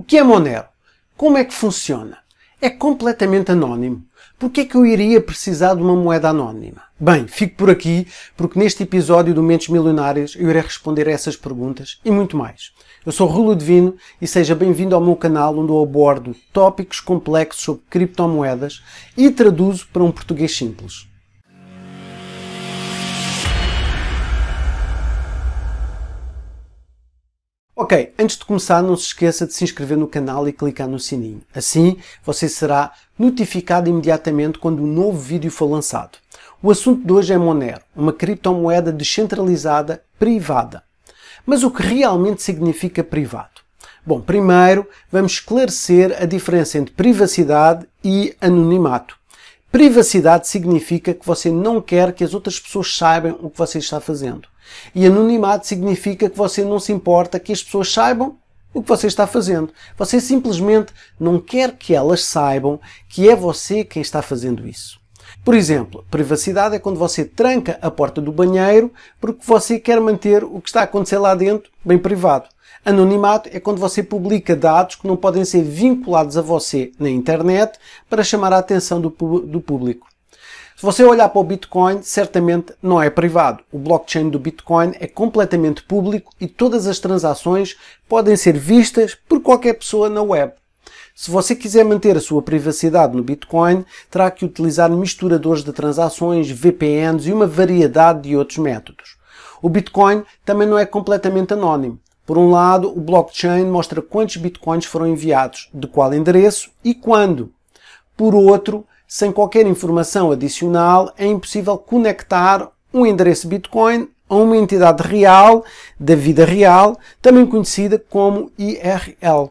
O que é Monero? Como é que funciona? É completamente anónimo. Por que é que eu iria precisar de uma moeda anónima? Bem, fico por aqui, porque neste episódio do Mentes Milionárias eu irei responder a essas perguntas e muito mais. Eu sou Rulo Divino e seja bem-vindo ao meu canal onde eu abordo tópicos complexos sobre criptomoedas e traduzo para um português simples. Ok, antes de começar, não se esqueça de se inscrever no canal e clicar no sininho. Assim, você será notificado imediatamente quando um novo vídeo for lançado. O assunto de hoje é Monero, uma criptomoeda descentralizada privada. Mas o que realmente significa privado? Bom, primeiro vamos esclarecer a diferença entre privacidade e anonimato. Privacidade significa que você não quer que as outras pessoas saibam o que você está fazendo. E anonimato significa que você não se importa que as pessoas saibam o que você está fazendo. Você simplesmente não quer que elas saibam que é você quem está fazendo isso. Por exemplo, privacidade é quando você tranca a porta do banheiro porque você quer manter o que está a acontecer lá dentro bem privado. Anonimato é quando você publica dados que não podem ser vinculados a você na internet para chamar a atenção do, do público. Se você olhar para o Bitcoin, certamente não é privado. O blockchain do Bitcoin é completamente público e todas as transações podem ser vistas por qualquer pessoa na web. Se você quiser manter a sua privacidade no Bitcoin, terá que utilizar misturadores de transações, VPNs e uma variedade de outros métodos. O Bitcoin também não é completamente anónimo. Por um lado, o blockchain mostra quantos bitcoins foram enviados, de qual endereço e quando. Por outro, sem qualquer informação adicional, é impossível conectar um endereço Bitcoin a uma entidade real, da vida real, também conhecida como IRL.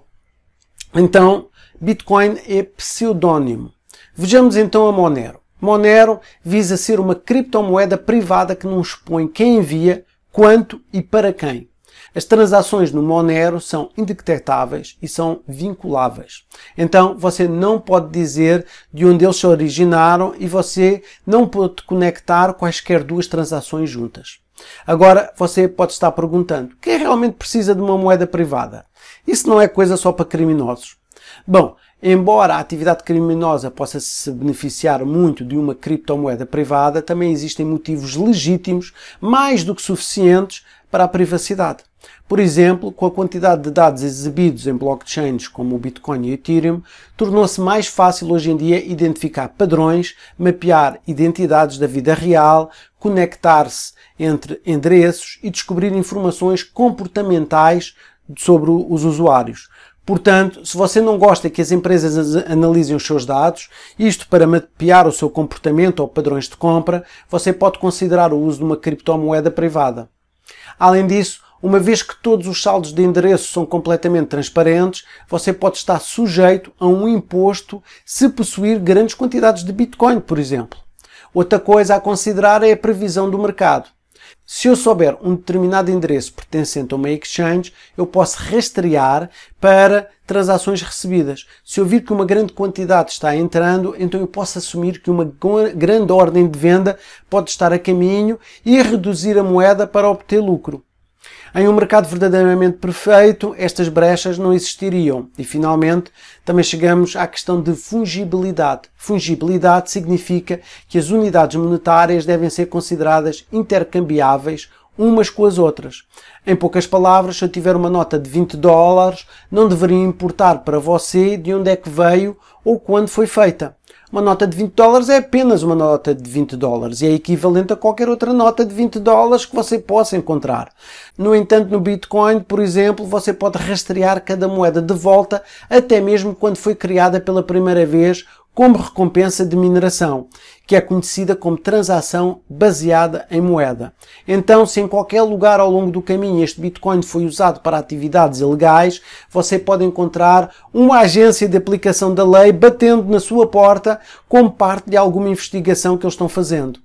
Então, Bitcoin é pseudônimo. Vejamos então a Monero. Monero visa ser uma criptomoeda privada que não expõe quem envia, quanto e para quem. As transações no Monero são indetectáveis e são vinculáveis. Então você não pode dizer de onde eles se originaram e você não pode conectar quaisquer duas transações juntas. Agora você pode estar perguntando: quem realmente precisa de uma moeda privada? Isso não é coisa só para criminosos. Bom, embora a atividade criminosa possa se beneficiar muito de uma criptomoeda privada, também existem motivos legítimos, mais do que suficientes, para a privacidade. Por exemplo, com a quantidade de dados exibidos em blockchains como o Bitcoin e o Ethereum, tornou-se mais fácil hoje em dia identificar padrões, mapear identidades da vida real, conectar-se entre endereços e descobrir informações comportamentais sobre os usuários. Portanto, se você não gosta que as empresas analisem os seus dados, isto para mapear o seu comportamento ou padrões de compra, você pode considerar o uso de uma criptomoeda privada. Além disso, uma vez que todos os saldos de endereço são completamente transparentes, você pode estar sujeito a um imposto se possuir grandes quantidades de Bitcoin, por exemplo. Outra coisa a considerar é a previsão do mercado. Se eu souber um determinado endereço pertencente a uma exchange, eu posso rastrear para transações recebidas. Se eu vir que uma grande quantidade está entrando, então eu posso assumir que uma grande ordem de venda pode estar a caminho e reduzir a moeda para obter lucro. Em um mercado verdadeiramente perfeito, estas brechas não existiriam. E finalmente, também chegamos à questão de fungibilidade. Fungibilidade significa que as unidades monetárias devem ser consideradas intercambiáveis umas com as outras. Em poucas palavras, se eu tiver uma nota de 20 dólares, não deveria importar para você de onde é que veio ou quando foi feita. Uma nota de 20 dólares é apenas uma nota de 20 dólares e é equivalente a qualquer outra nota de 20 dólares que você possa encontrar. No entanto, no Bitcoin, por exemplo, você pode rastrear cada moeda de volta, até mesmo quando foi criada pela primeira vez como recompensa de mineração, que é conhecida como transação baseada em moeda. Então, se em qualquer lugar ao longo do caminho este Bitcoin foi usado para atividades ilegais, você pode encontrar uma agência de aplicação da lei batendo na sua porta como parte de alguma investigação que eles estão fazendo.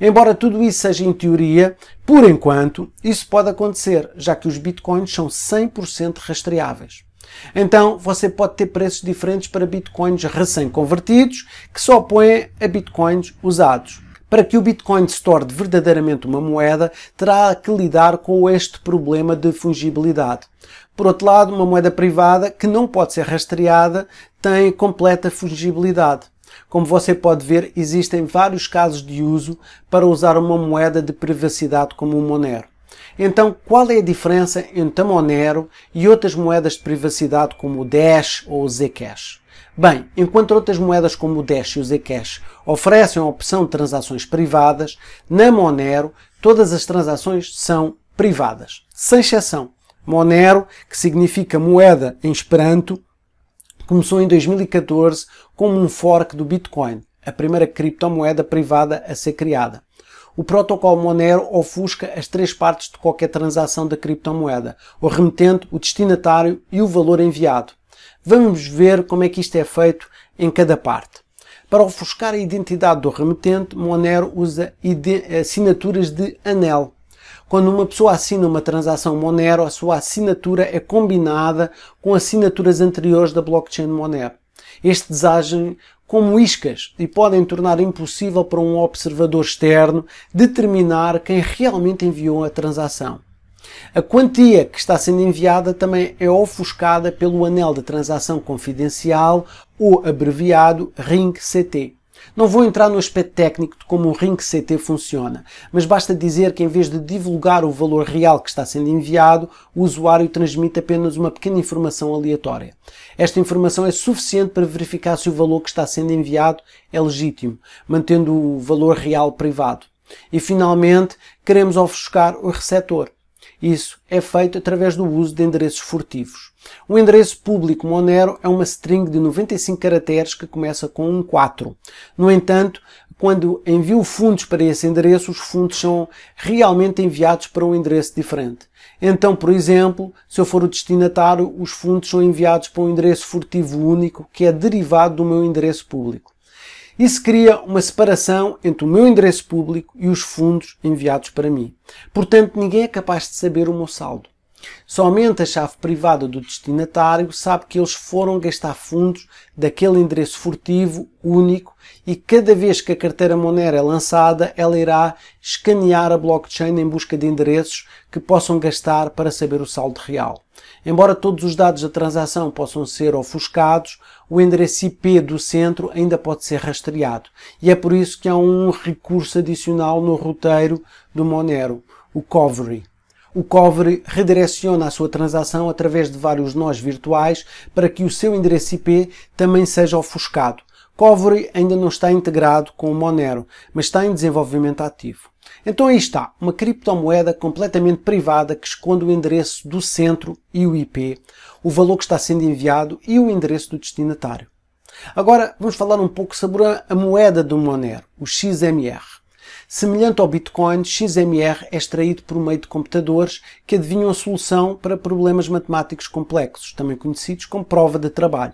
Embora tudo isso seja em teoria, por enquanto, isso pode acontecer, já que os bitcoins são 100% rastreáveis. Então você pode ter preços diferentes para bitcoins recém-convertidos que se opõem a bitcoins usados. Para que o Bitcoin se torne verdadeiramente uma moeda, terá que lidar com este problema de fungibilidade. Por outro lado, uma moeda privada que não pode ser rastreada tem completa fungibilidade. Como você pode ver, existem vários casos de uso para usar uma moeda de privacidade como o Monero. Então, qual é a diferença entre Monero e outras moedas de privacidade como o Dash ou o Zcash? Bem, enquanto outras moedas como o Dash e o Zcash oferecem a opção de transações privadas, na Monero todas as transações são privadas, sem exceção. Monero, que significa moeda em Esperanto, começou em 2014 como um fork do Bitcoin, a primeira criptomoeda privada a ser criada. O protocolo Monero ofusca as três partes de qualquer transação da criptomoeda, o remetente, o destinatário e o valor enviado. Vamos ver como é que isto é feito em cada parte. Para ofuscar a identidade do remetente, Monero usa eh, assinaturas de anel. Quando uma pessoa assina uma transação Monero, a sua assinatura é combinada com assinaturas anteriores da blockchain Monero este desagem como iscas e podem tornar impossível para um observador externo determinar quem realmente enviou a transação. A quantia que está sendo enviada também é ofuscada pelo anel de transação confidencial ou abreviado ring ct não vou entrar no aspecto técnico de como o Ring CT funciona, mas basta dizer que em vez de divulgar o valor real que está sendo enviado, o usuário transmite apenas uma pequena informação aleatória. Esta informação é suficiente para verificar se o valor que está sendo enviado é legítimo, mantendo o valor real privado. E finalmente, queremos ofuscar o receptor. Isso é feito através do uso de endereços furtivos. O endereço público Monero é uma string de 95 caracteres que começa com um 4. No entanto, quando envio fundos para esse endereço, os fundos são realmente enviados para um endereço diferente. Então, por exemplo, se eu for o destinatário, os fundos são enviados para um endereço furtivo único que é derivado do meu endereço público. Isso cria uma separação entre o meu endereço público e os fundos enviados para mim. Portanto, ninguém é capaz de saber o meu saldo. Somente a chave privada do destinatário sabe que eles foram gastar fundos daquele endereço furtivo único e cada vez que a carteira Monero é lançada, ela irá escanear a blockchain em busca de endereços que possam gastar para saber o saldo real. Embora todos os dados da transação possam ser ofuscados, o endereço IP do centro ainda pode ser rastreado e é por isso que há um recurso adicional no roteiro do Monero, o Covery o Cover redireciona a sua transação através de vários nós virtuais para que o seu endereço IP também seja ofuscado. Cover ainda não está integrado com o Monero, mas está em desenvolvimento ativo. Então aí está, uma criptomoeda completamente privada que esconde o endereço do centro e o IP, o valor que está sendo enviado e o endereço do destinatário. Agora vamos falar um pouco sobre a moeda do Monero, o XMR. Semelhante ao Bitcoin, XMR é extraído por meio de computadores que adivinham a solução para problemas matemáticos complexos, também conhecidos como prova de trabalho.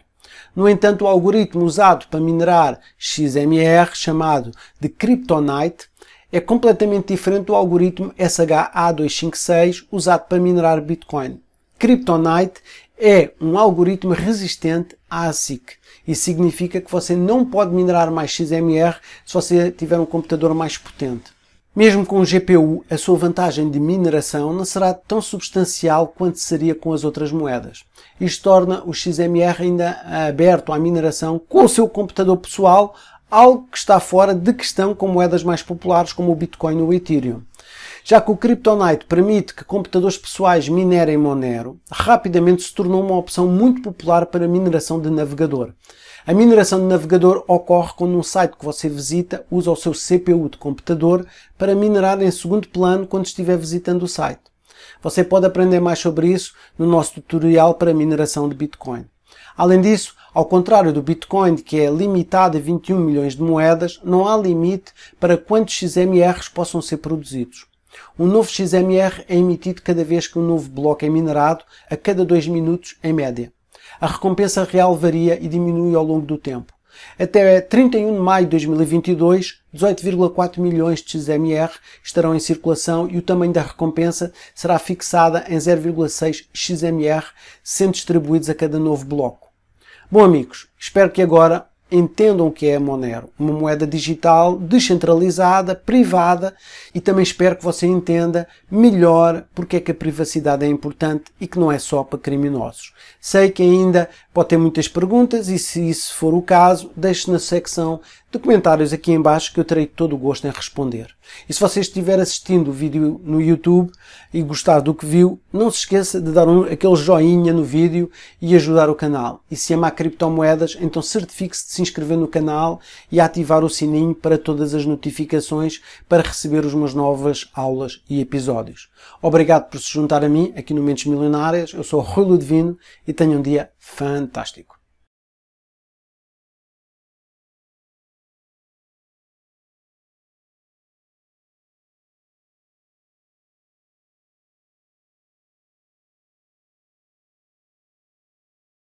No entanto, o algoritmo usado para minerar XMR, chamado de Kryptonite, é completamente diferente do algoritmo SHA256 usado para minerar Bitcoin. Kryptonite é um algoritmo resistente à ASIC, isso significa que você não pode minerar mais XMR se você tiver um computador mais potente. Mesmo com o GPU, a sua vantagem de mineração não será tão substancial quanto seria com as outras moedas. Isto torna o XMR ainda aberto à mineração com o seu computador pessoal, algo que está fora de questão com moedas mais populares como o Bitcoin ou o Ethereum. Já que o Kryptonite permite que computadores pessoais minerem Monero, rapidamente se tornou uma opção muito popular para mineração de navegador. A mineração de navegador ocorre quando um site que você visita usa o seu CPU de computador para minerar em segundo plano quando estiver visitando o site. Você pode aprender mais sobre isso no nosso tutorial para mineração de Bitcoin. Além disso, ao contrário do Bitcoin, que é limitado a 21 milhões de moedas, não há limite para quantos XMRs possam ser produzidos. Um novo XMR é emitido cada vez que um novo bloco é minerado, a cada 2 minutos em média. A recompensa real varia e diminui ao longo do tempo. Até 31 de maio de 2022, 18,4 milhões de XMR estarão em circulação e o tamanho da recompensa será fixada em 0,6 XMR, sendo distribuídos a cada novo bloco. Bom amigos, espero que agora entendam o que é a Monero, uma moeda digital descentralizada, privada e também espero que você entenda melhor porque é que a privacidade é importante e que não é só para criminosos. Sei que ainda pode ter muitas perguntas e se isso for o caso, deixe na secção de comentários aqui embaixo que eu terei todo o gosto em responder. E se você estiver assistindo o vídeo no YouTube e gostar do que viu, não se esqueça de dar um, aquele joinha no vídeo e ajudar o canal. E se ama criptomoedas, então certifique-se de se inscrever no canal e ativar o sininho para todas as notificações para receber os meus novas aulas e episódios. Obrigado por se juntar a mim aqui no Mentes Milionárias. Eu sou Rui Ludvino e tenha um dia fantástico.